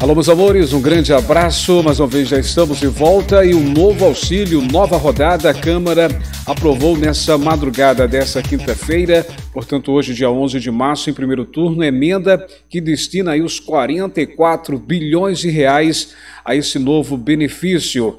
Alô, meus amores, um grande abraço. Mais uma vez já estamos de volta e um novo auxílio, nova rodada. A Câmara aprovou nessa madrugada dessa quinta-feira, portanto, hoje, dia 11 de março, em primeiro turno, emenda que destina aí os 44 bilhões de reais a esse novo benefício.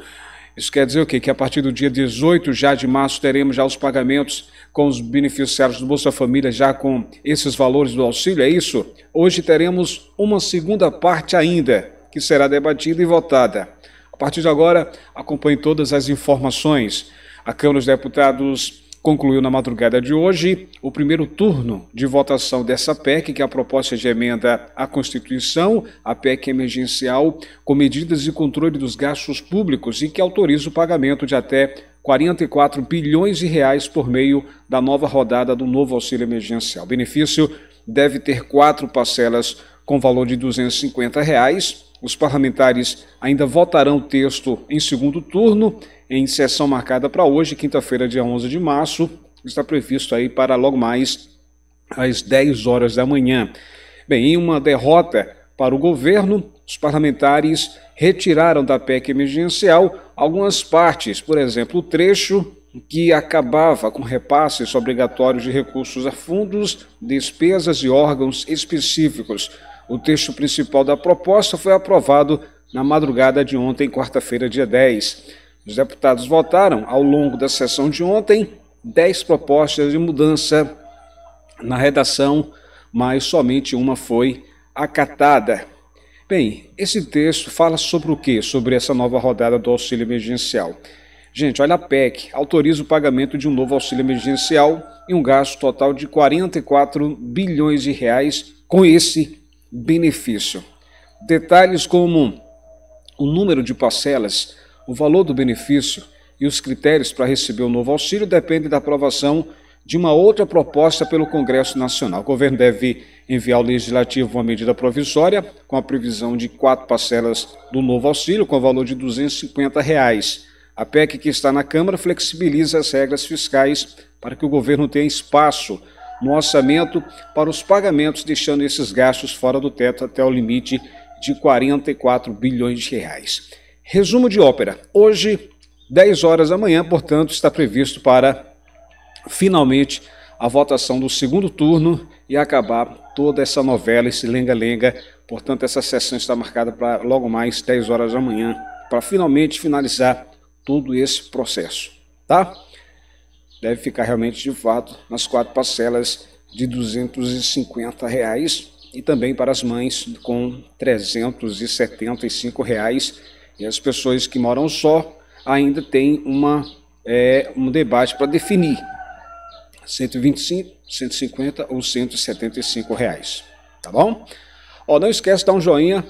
Isso quer dizer o quê? Que a partir do dia 18 já de março teremos já os pagamentos com os beneficiários do Bolsa Família, já com esses valores do auxílio, é isso? Hoje teremos uma segunda parte ainda, que será debatida e votada. A partir de agora, acompanhe todas as informações. A Câmara dos Deputados concluiu na madrugada de hoje o primeiro turno de votação dessa PEC, que é a proposta de emenda à Constituição, a PEC emergencial com medidas de controle dos gastos públicos e que autoriza o pagamento de até 44 bilhões de reais por meio da nova rodada do novo auxílio emergencial. O benefício deve ter quatro parcelas com valor de R$ 250. Reais, os parlamentares ainda votarão o texto em segundo turno, em sessão marcada para hoje, quinta-feira, dia 11 de março. Está previsto aí para logo mais às 10 horas da manhã. Bem, em uma derrota para o governo, os parlamentares retiraram da PEC emergencial algumas partes, por exemplo, o trecho que acabava com repasses obrigatórios de recursos a fundos, despesas e órgãos específicos o texto principal da proposta foi aprovado na madrugada de ontem, quarta-feira, dia 10. Os deputados votaram, ao longo da sessão de ontem, 10 propostas de mudança na redação, mas somente uma foi acatada. Bem, esse texto fala sobre o que? Sobre essa nova rodada do auxílio emergencial. Gente, olha a PEC, autoriza o pagamento de um novo auxílio emergencial e um gasto total de 44 bilhões de reais com esse benefício. Detalhes como o número de parcelas, o valor do benefício e os critérios para receber o novo auxílio dependem da aprovação de uma outra proposta pelo Congresso Nacional. O governo deve enviar ao Legislativo uma medida provisória com a previsão de quatro parcelas do novo auxílio, com o valor de R$ 250. Reais. A PEC que está na Câmara flexibiliza as regras fiscais para que o governo tenha espaço no orçamento para os pagamentos, deixando esses gastos fora do teto até o limite de 44 bilhões de reais. Resumo de ópera. Hoje, 10 horas da manhã, portanto, está previsto para finalmente a votação do segundo turno e acabar toda essa novela, esse lenga-lenga. Portanto, essa sessão está marcada para logo mais 10 horas da manhã, para finalmente finalizar todo esse processo, tá? deve ficar realmente de fato nas quatro parcelas de 250 reais e também para as mães com 375 reais e as pessoas que moram só ainda tem uma é, um debate para definir 125, 150 ou 175 reais, tá bom? Ó, não esquece de dar um joinha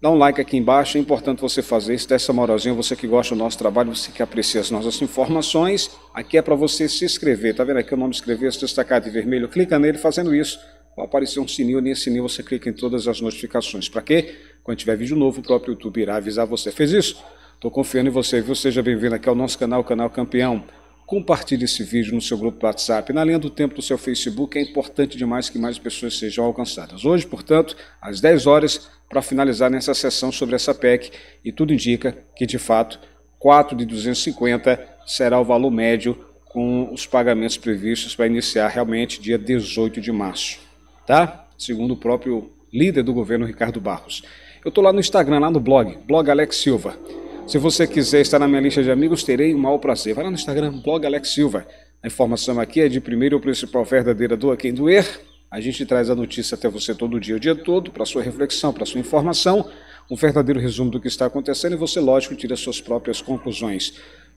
Dá um like aqui embaixo, é importante você fazer isso, dessa moralzinha, você que gosta do nosso trabalho, você que aprecia as nossas informações, aqui é para você se inscrever, tá vendo aqui o nome inscrever-se destacar tá de vermelho, clica nele, fazendo isso, vai aparecer um sininho, nesse sininho você clica em todas as notificações, para quê? Quando tiver vídeo novo, o próprio YouTube irá avisar você. Fez isso? Estou confiando em você, viu? Seja bem-vindo aqui ao nosso canal, o Canal Campeão. Compartilhe esse vídeo no seu grupo do WhatsApp, na linha do tempo do seu Facebook, é importante demais que mais pessoas sejam alcançadas. Hoje, portanto, às 10 horas, para finalizar nessa sessão sobre essa PEC, e tudo indica que, de fato, 4 de 250 será o valor médio com os pagamentos previstos para iniciar realmente dia 18 de março, tá? Segundo o próprio líder do governo, Ricardo Barros. Eu estou lá no Instagram, lá no blog, blog Alex Silva. Se você quiser estar na minha lista de amigos, terei o maior prazer. Vai lá no Instagram, blog Alex Silva. A informação aqui é de primeiro o principal verdadeira doa quem doer. A gente traz a notícia até você todo dia, o dia todo, para sua reflexão, para sua informação, um verdadeiro resumo do que está acontecendo e você, lógico, tira suas próprias conclusões.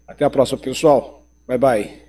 Até a próxima, pessoal. Bye bye.